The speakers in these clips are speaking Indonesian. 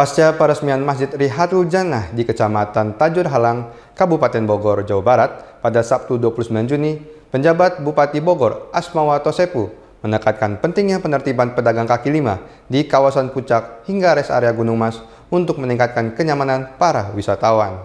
Pasca peresmian Masjid Rihatul Jannah di Kecamatan Tajur Halang, Kabupaten Bogor, Jawa Barat pada Sabtu 29 Juni, penjabat Bupati Bogor Asmawato Sepu, menekankan pentingnya penertiban pedagang kaki lima di kawasan puncak hingga res area Gunung Mas untuk meningkatkan kenyamanan para wisatawan.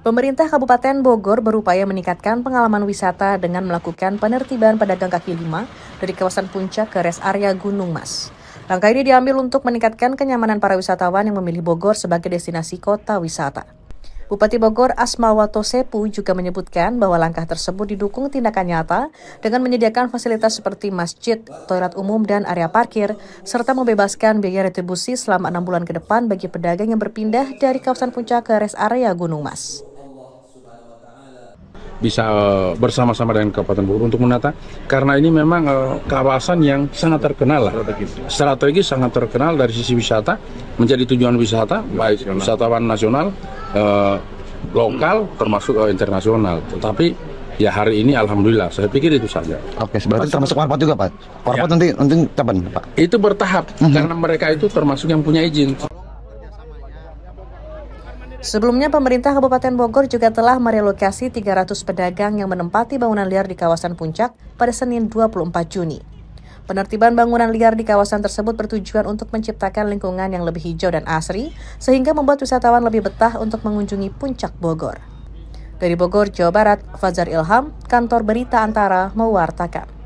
Pemerintah Kabupaten Bogor berupaya meningkatkan pengalaman wisata dengan melakukan penertiban pedagang kaki lima dari kawasan puncak ke res area Gunung Mas. Langkah ini diambil untuk meningkatkan kenyamanan para wisatawan yang memilih Bogor sebagai destinasi kota wisata. Bupati Bogor Asmawato Sepu juga menyebutkan bahwa langkah tersebut didukung tindakan nyata dengan menyediakan fasilitas seperti masjid, toilet umum, dan area parkir, serta membebaskan biaya retribusi selama enam bulan ke depan bagi pedagang yang berpindah dari kawasan puncak ke res area Gunung Mas bisa eh, bersama-sama dengan Kabupaten Bogor untuk menata karena ini memang eh, kawasan yang sangat terkenal lah. Strategis. sangat terkenal dari sisi wisata menjadi tujuan wisata baik wisatawan nasional eh, lokal termasuk internasional. Tetapi ya hari ini alhamdulillah saya pikir itu saja. Oke, berarti termasuk warpat juga, Pak. Warpat ya. nanti nanti kapan, Pak? Itu bertahap mm -hmm. karena mereka itu termasuk yang punya izin. Sebelumnya, pemerintah Kabupaten Bogor juga telah merelokasi 300 pedagang yang menempati bangunan liar di kawasan Puncak pada Senin 24 Juni. Penertiban bangunan liar di kawasan tersebut bertujuan untuk menciptakan lingkungan yang lebih hijau dan asri, sehingga membuat wisatawan lebih betah untuk mengunjungi Puncak Bogor. Dari Bogor, Jawa Barat, Fajar Ilham, Kantor Berita Antara, mewartakan.